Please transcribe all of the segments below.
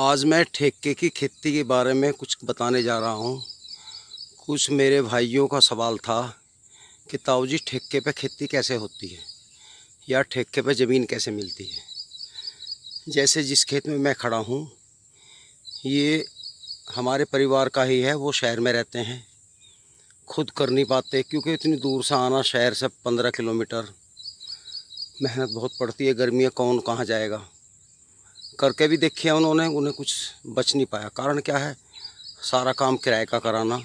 आज मैं ठेके की खेती के बारे में कुछ बताने जा रहा हूँ कुछ मेरे भाइयों का सवाल था कि ताऊ जी ठेके पर खेती कैसे होती है या ठेके पर ज़मीन कैसे मिलती है जैसे जिस खेत में मैं खड़ा हूँ ये हमारे परिवार का ही है वो शहर में रहते हैं खुद कर नहीं पाते क्योंकि इतनी दूर से आना शहर से पंद्रह किलोमीटर मेहनत बहुत पड़ती है गर्मी कौन कहाँ जाएगा करके भी देखे उन्होंने उन्हें कुछ बच नहीं पाया कारण क्या है सारा काम किराए का कराना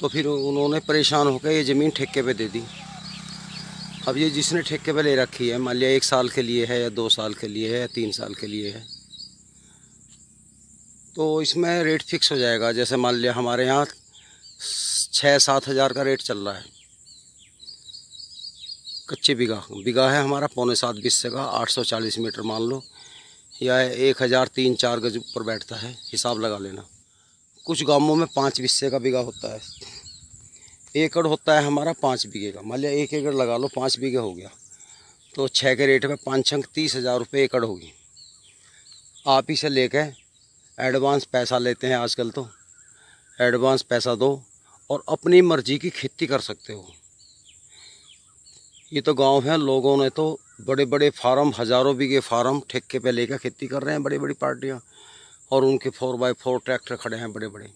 तो फिर उन्होंने परेशान होकर ये ज़मीन ठेके पे दे दी अब ये जिसने ठेके पे ले रखी है मान लिया एक साल के लिए है या दो साल के लिए है या तीन साल के लिए है तो इसमें रेट फिक्स हो जाएगा जैसे मान लिया हमारे यहाँ छः सात हज़ार का रेट चल रहा है कच्चे बिगा बिगा है हमारा पौने सात बीस का आठ सौ चालीस मीटर मान लो या एक हज़ार तीन चार गज पर बैठता है हिसाब लगा लेना कुछ गांवों में पाँच बिस्से का बिगा होता है एकड़ होता है हमारा पाँच बीघे का मान लिया एक एकड़ लगा लो पाँच बीघे हो गया तो छः के रेट में पाँच छंक तीस हज़ार रुपये एकड़ होगी आप ही से लेकर एडवांस पैसा लेते हैं आजकल तो एडवांस पैसा दो और अपनी मर्ज़ी की खेती कर सकते हो ये तो गांव है लोगों ने तो बड़े बड़े फार्म हज़ारों बीघे फार्म ठेके पे लेकर खेती कर रहे हैं बड़ी बड़ी पार्टियां और उनके फोर बाई फोर ट्रैक्टर खड़े हैं बड़े बड़े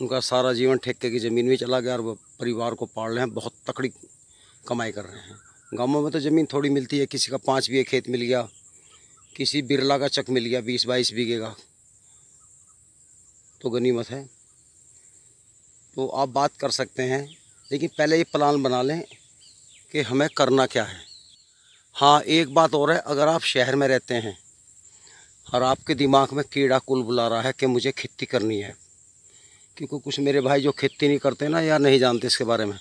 उनका सारा जीवन ठेके की ज़मीन में चला गया और वो परिवार को पाल रहे हैं बहुत तकड़ी कमाई कर रहे हैं गाँवों में तो ज़मीन थोड़ी मिलती है किसी का पाँच बीघे खेत मिल गया किसी बिरला का चक मिल गया बीस बाईस बीघे का तो गनीमत है तो आप बात कर सकते हैं लेकिन पहले ये प्लान बना लें कि हमें करना क्या है हाँ एक बात और है अगर आप शहर में रहते हैं और आपके दिमाग में कीड़ा कुल बुला रहा है कि मुझे खेती करनी है क्योंकि कुछ मेरे भाई जो खेती नहीं करते ना या नहीं जानते इसके बारे में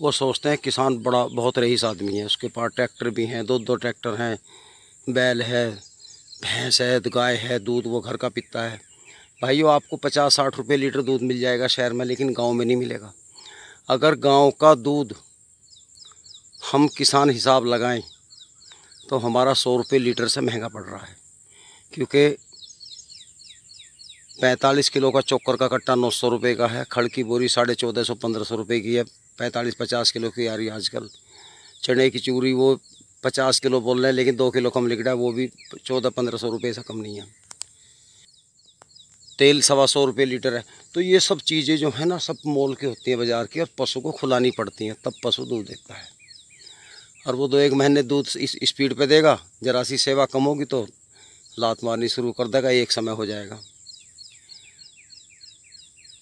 वो सोचते हैं किसान बड़ा बहुत रईस आदमी है उसके पास ट्रैक्टर भी हैं दो दो ट्रैक्टर हैं बैल है भैंस है गाय है दूध वो घर का पीता है भाइयों आपको पचास साठ रुपये लीटर दूध मिल जाएगा शहर में लेकिन गाँव में नहीं मिलेगा अगर गांव का दूध हम किसान हिसाब लगाएं तो हमारा सौ रुपये लीटर से महंगा पड़ रहा है क्योंकि पैंतालीस किलो का चोकर का कट्टा नौ सौ रुपये का है खड़ की बोरी साढ़े चौदह सौ पंद्रह सौ रुपये की है पैंतालीस पचास किलो की आ रही है आजकल चने की चूरी वो पचास किलो बोल रहे हैं लेकिन दो किलो कम लिख रहा है वो भी चौदह पंद्रह सौ रुपये से कम नहीं है तेल सवा सौ रुपये लीटर है तो ये सब चीज़ें जो है ना सब मोल के होती हैं बाज़ार की और पशु को खुलानी पड़ती हैं तब पशु दूध देता है और वो दो तो एक महीने दूध इस स्पीड पे देगा जरा सी सेवा कम होगी तो लात मारनी शुरू कर देगा एक समय हो जाएगा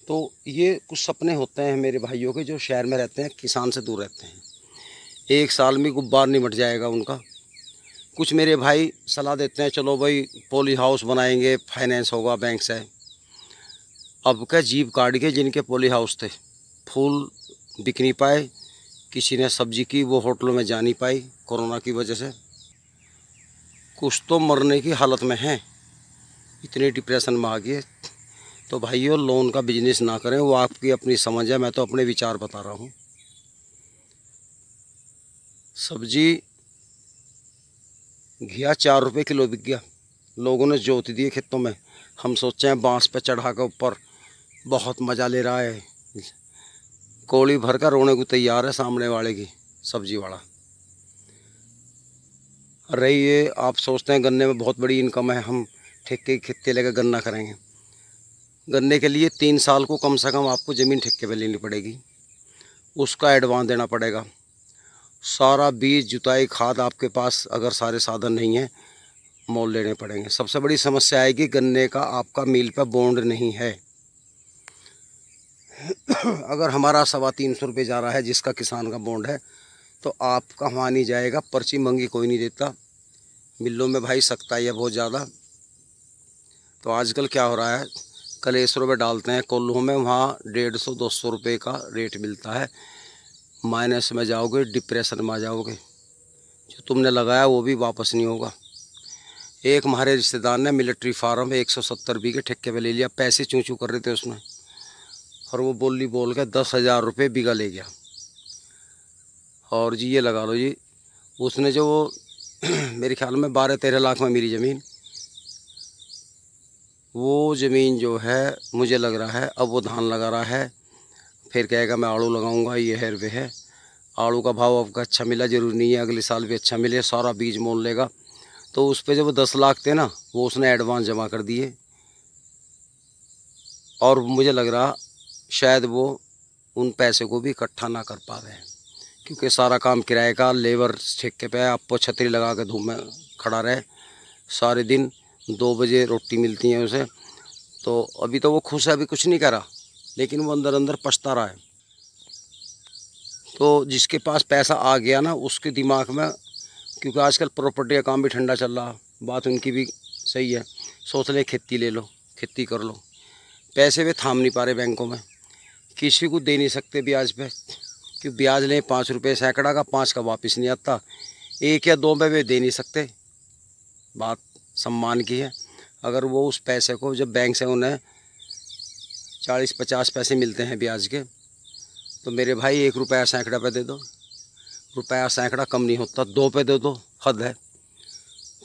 तो ये कुछ सपने होते हैं मेरे भाइयों के जो शहर में रहते हैं किसान से दूर रहते हैं एक साल में गुब्बार निमट जाएगा उनका कुछ मेरे भाई सलाह देते हैं चलो भाई पोली हाउस बनाएंगे फाइनेंस होगा बैंक से अब के जीप काट गए जिनके पोली हाउस थे फूल बिक नहीं पाए किसी ने सब्जी की वो होटलों में जा नहीं पाई कोरोना की वजह से कुछ तो मरने की हालत में हैं इतने डिप्रेशन में आ गए तो भाइयों लोन का बिजनेस ना करें वो आपकी अपनी समझ है मैं तो अपने विचार बता रहा हूँ सब्जी घिया चार रुपये किलो बिक गया लोगों ने जोत दिए खेतों में हम सोचे हैं बांस पे चढ़ा के ऊपर बहुत मज़ा ले रहा है कोली भर कर रोने को तैयार है सामने वाले की सब्जी वाला रही ये आप सोचते हैं गन्ने में बहुत बड़ी इनकम है हम ठेके की खित्ते लेकर गन्ना करेंगे गन्ने के लिए तीन साल को कम से कम आपको ज़मीन ठेके पर लेनी पड़ेगी उसका एडवांस देना पड़ेगा सारा बीज जुताई खाद आपके पास अगर सारे साधन नहीं हैं मोल लेने पड़ेंगे सबसे बड़ी समस्या आएगी गन्ने का आपका मील पर बोंड नहीं है अगर हमारा सवा तीन सौ रुपये जा रहा है जिसका किसान का बॉन्ड है तो आपका वहाँ नहीं जाएगा पर्ची मंगी कोई नहीं देता मिलों में भाई सकता है बहुत ज़्यादा तो आजकल क्या हो रहा है कलेसरों में डालते हैं कोल्लू में वहाँ डेढ़ सौ दो सौ रुपये का रेट मिलता है माइनस में जाओगे डिप्रेशन में आ जाओगे जो तुमने लगाया वो भी वापस नहीं होगा एक हमारे रिश्तेदार ने मिलिट्री फार्म एक सौ सत्तर बीघे ठेके पर ले लिया पैसे चूँ चूँ कर रहे थे उसमें और वो बोली बोल के दस हज़ार रुपये बिगा ले गया और जी ये लगा लो जी उसने जो वो मेरे ख्याल में बारह तेरह लाख में मेरी ज़मीन वो ज़मीन जो है मुझे लग रहा है अब वो धान लगा रहा है फिर कहेगा मैं आड़ू लगाऊंगा ये है वे है आड़ू का भाव आपका अच्छा मिला जरूरी नहीं है अगले साल भी अच्छा मिले सारा बीज मोल लेगा तो उस पर जब वो दस लाख थे ना वो उसने एडवांस जमा कर दिए और मुझे लग रहा शायद वो उन पैसे को भी इकट्ठा ना कर पा रहे हैं क्योंकि सारा काम किराए का लेबर ठेके पे आपको छतरी लगा के धूप में खड़ा रहे सारे दिन दो बजे रोटी मिलती है उसे तो अभी तो वो खुश है अभी कुछ नहीं करा लेकिन वो अंदर अंदर पछता रहा है तो जिसके पास पैसा आ गया ना उसके दिमाग में क्योंकि आजकल प्रॉपर्टी का काम भी ठंडा चल रहा बात उनकी भी सही है सोच ले खेती ले लो खेती कर लो पैसे वे थाम नहीं पा रहे बैंकों में किसी को दे नहीं सकते ब्याज पे क्यों ब्याज लें पाँच रुपये सैकड़ा का पाँच का वापस नहीं आता एक या दो में वे दे नहीं सकते बात सम्मान की है अगर वो उस पैसे को जब बैंक से उन्हें चालीस पचास पैसे मिलते हैं ब्याज के तो मेरे भाई एक रुपया सैकड़ा पे दे दो रुपया सैकड़ा कम नहीं होता दो पे दे दो हद है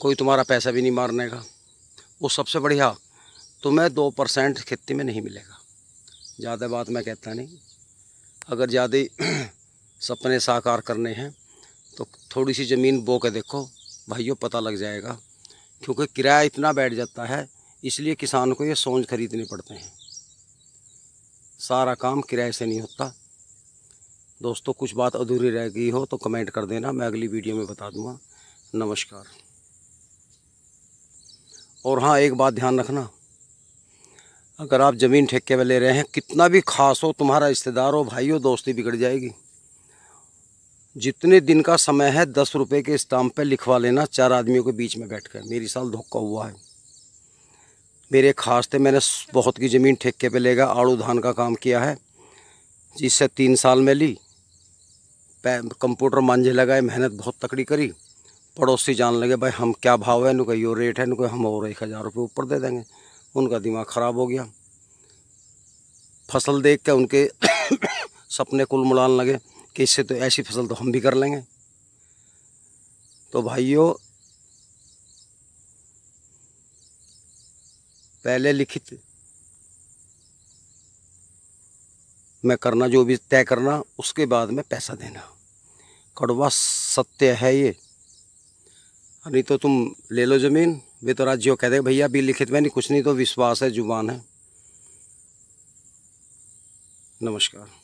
कोई तुम्हारा पैसा भी नहीं मारने का वो सबसे बढ़िया तुम्हें दो परसेंट खेती में नहीं मिलेगा ज़्यादा बात मैं कहता नहीं अगर ज़्यादा सपने साकार करने हैं तो थोड़ी सी ज़मीन बो के देखो भाइयों पता लग जाएगा क्योंकि किराया इतना बैठ जाता है इसलिए किसान को ये सोच खरीदने पड़ते हैं सारा काम किराए से नहीं होता दोस्तों कुछ बात अधूरी रह गई हो तो कमेंट कर देना मैं अगली वीडियो में बता दूंगा नमस्कार और हाँ एक बात ध्यान रखना अगर आप ज़मीन ठेके में ले रहे हैं कितना भी खास हो तुम्हारा रिश्तेदार हो भाई हो दोस्ती बिगड़ जाएगी जितने दिन का समय है दस रुपये के स्टाम्प पे लिखवा लेना चार आदमियों के बीच में बैठ कर मेरी साल धोखा हुआ है मेरे खास थे मैंने बहुत की ज़मीन ठेके पे लेगा आड़ू धान का काम किया है जिससे तीन साल में ली कंप्यूटर मांझे लगाए मेहनत बहुत तकड़ी करी पड़ोसी जान लगे भाई हम क्या भाव है नो रेट है नो हम और एक हज़ार रुपये ऊपर दे देंगे उनका दिमाग ख़राब हो गया फसल देख कर उनके सपने कुल मुड़ान लगे कि इससे तो ऐसी फसल तो हम भी कर लेंगे तो भाइयों पहले लिखित मैं करना जो भी तय करना उसके बाद में पैसा देना कड़वा सत्य है ये नहीं तो तुम ले लो ज़मीन वे तो राज्य कह दे भैया भी लिखित में नहीं कुछ नहीं तो विश्वास है जुबान है नमस्कार